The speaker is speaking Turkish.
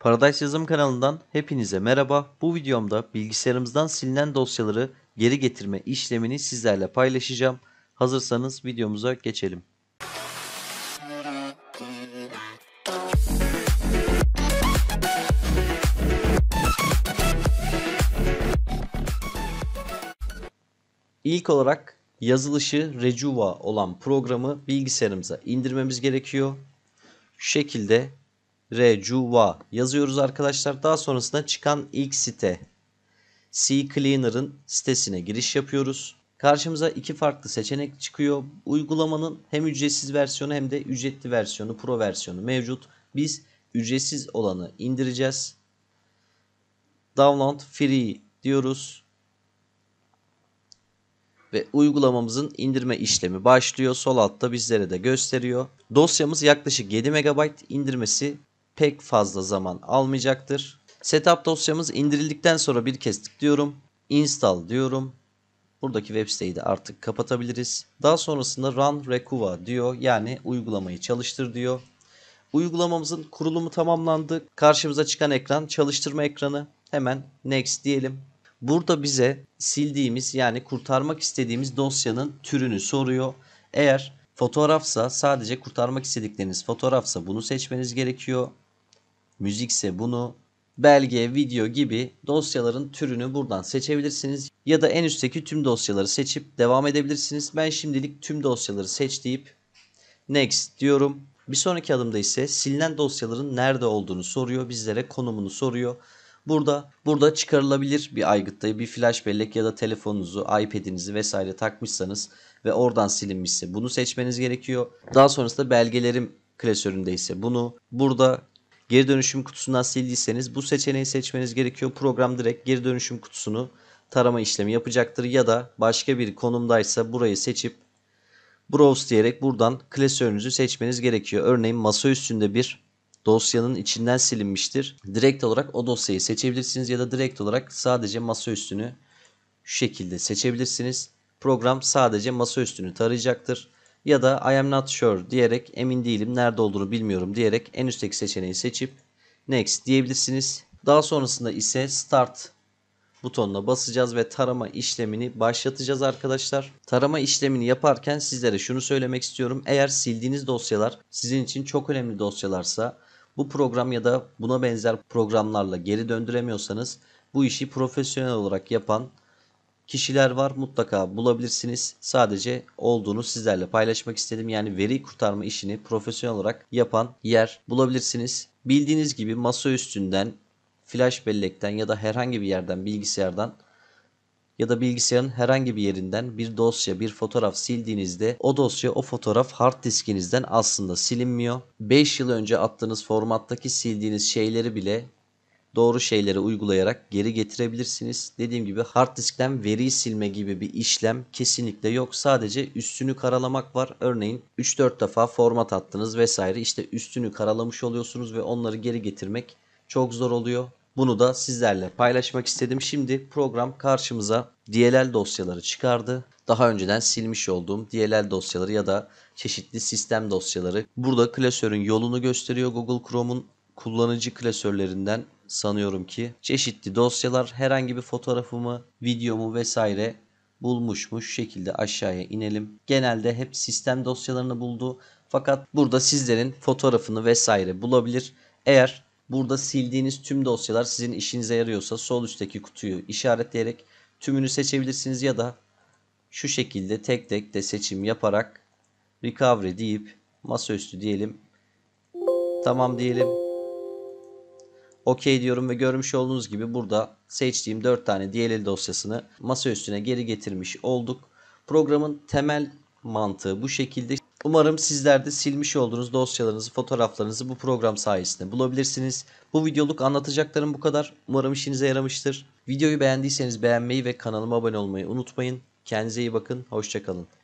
Paradise Yazım kanalından hepinize merhaba. Bu videomda bilgisayarımızdan silinen dosyaları geri getirme işlemini sizlerle paylaşacağım. Hazırsanız videomuza geçelim. İlk olarak yazılışı Rejuva olan programı bilgisayarımıza indirmemiz gerekiyor. Şu şekilde recuva yazıyoruz arkadaşlar. Daha sonrasında çıkan ilk site CCleaner'ın sitesine giriş yapıyoruz. Karşımıza iki farklı seçenek çıkıyor. Uygulamanın hem ücretsiz versiyonu hem de ücretli versiyonu, pro versiyonu mevcut. Biz ücretsiz olanı indireceğiz. Download free diyoruz. Ve uygulamamızın indirme işlemi başlıyor. Sol altta bizlere de gösteriyor. Dosyamız yaklaşık 7 MB indirmesi pek fazla zaman almayacaktır. Setup dosyamız indirildikten sonra bir kez tıklıyorum. Install diyorum. Buradaki web siteyi de artık kapatabiliriz. Daha sonrasında Run Recuva diyor. Yani uygulamayı çalıştır diyor. Uygulamamızın kurulumu tamamlandı. Karşımıza çıkan ekran çalıştırma ekranı. Hemen Next diyelim. Burada bize sildiğimiz yani kurtarmak istediğimiz dosyanın türünü soruyor. Eğer fotoğrafsa sadece kurtarmak istedikleriniz fotoğrafsa bunu seçmeniz gerekiyor müzikse bunu, belge, video gibi dosyaların türünü buradan seçebilirsiniz. Ya da en üstteki tüm dosyaları seçip devam edebilirsiniz. Ben şimdilik tüm dosyaları seç deyip next diyorum. Bir sonraki adımda ise silinen dosyaların nerede olduğunu soruyor. Bizlere konumunu soruyor. Burada burada çıkarılabilir bir aygıtta bir flash bellek ya da telefonunuzu, iPad'inizi vesaire takmışsanız ve oradan silinmişse bunu seçmeniz gerekiyor. Daha sonrasında belgelerim klasöründe ise bunu, burada geri dönüşüm kutusundan sildiyseniz bu seçeneği seçmeniz gerekiyor. Program direkt geri dönüşüm kutusunu tarama işlemi yapacaktır ya da başka bir konumdaysa burayı seçip Browse diyerek buradan klasörünüzü seçmeniz gerekiyor. Örneğin masa üstünde bir dosyanın içinden silinmiştir. Direkt olarak o dosyayı seçebilirsiniz ya da direkt olarak sadece masa üstünü şu şekilde seçebilirsiniz. Program sadece masa üstünü tarayacaktır ya da I am not sure diyerek emin değilim nerede olduğunu bilmiyorum diyerek en üstteki seçeneği seçip next diyebilirsiniz. Daha sonrasında ise start butonuna basacağız ve tarama işlemini başlatacağız arkadaşlar. Tarama işlemini yaparken sizlere şunu söylemek istiyorum. Eğer sildiğiniz dosyalar sizin için çok önemli dosyalarsa bu program ya da buna benzer programlarla geri döndüremiyorsanız bu işi profesyonel olarak yapan kişiler var. Mutlaka bulabilirsiniz. Sadece olduğunu sizlerle paylaşmak istedim. Yani veri kurtarma işini profesyonel olarak yapan yer bulabilirsiniz. Bildiğiniz gibi masa üstünden, flash bellekten ya da herhangi bir yerden, bilgisayardan ya da bilgisayarın herhangi bir yerinden bir dosya, bir fotoğraf sildiğinizde o dosya, o fotoğraf hard diskinizden aslında silinmiyor. 5 yıl önce attığınız formattaki sildiğiniz şeyleri bile doğru şeyleri uygulayarak geri getirebilirsiniz. Dediğim gibi hard diskten veri silme gibi bir işlem kesinlikle yok. Sadece üstünü karalamak var. Örneğin 3-4 defa format attınız vesaire. İşte üstünü karalamış oluyorsunuz ve onları geri getirmek çok zor oluyor. Bunu da sizlerle paylaşmak istedim. Şimdi program karşımıza DLL dosyaları çıkardı. Daha önceden silmiş olduğum DLL dosyaları ya da çeşitli sistem dosyaları. Burada klasörün yolunu gösteriyor Google Chrome'un kullanıcı klasörlerinden sanıyorum ki çeşitli dosyalar herhangi bir fotoğrafımı, videomu vesaire bulmuşmuş şekilde aşağıya inelim. Genelde hep sistem dosyalarını buldu. Fakat burada sizlerin fotoğrafını vesaire bulabilir. Eğer burada sildiğiniz tüm dosyalar sizin işinize yarıyorsa sol üstteki kutuyu işaretleyerek tümünü seçebilirsiniz ya da şu şekilde tek tek de seçim yaparak recovery deyip masaüstü diyelim. Tamam diyelim. OK diyorum ve görmüş olduğunuz gibi burada seçtiğim 4 tane DLL dosyasını masa üstüne geri getirmiş olduk. Programın temel mantığı bu şekilde. Umarım sizler de silmiş olduğunuz dosyalarınızı, fotoğraflarınızı bu program sayesinde bulabilirsiniz. Bu videoluk anlatacaklarım bu kadar. Umarım işinize yaramıştır. Videoyu beğendiyseniz beğenmeyi ve kanalıma abone olmayı unutmayın. Kendinize iyi bakın. Hoşçakalın.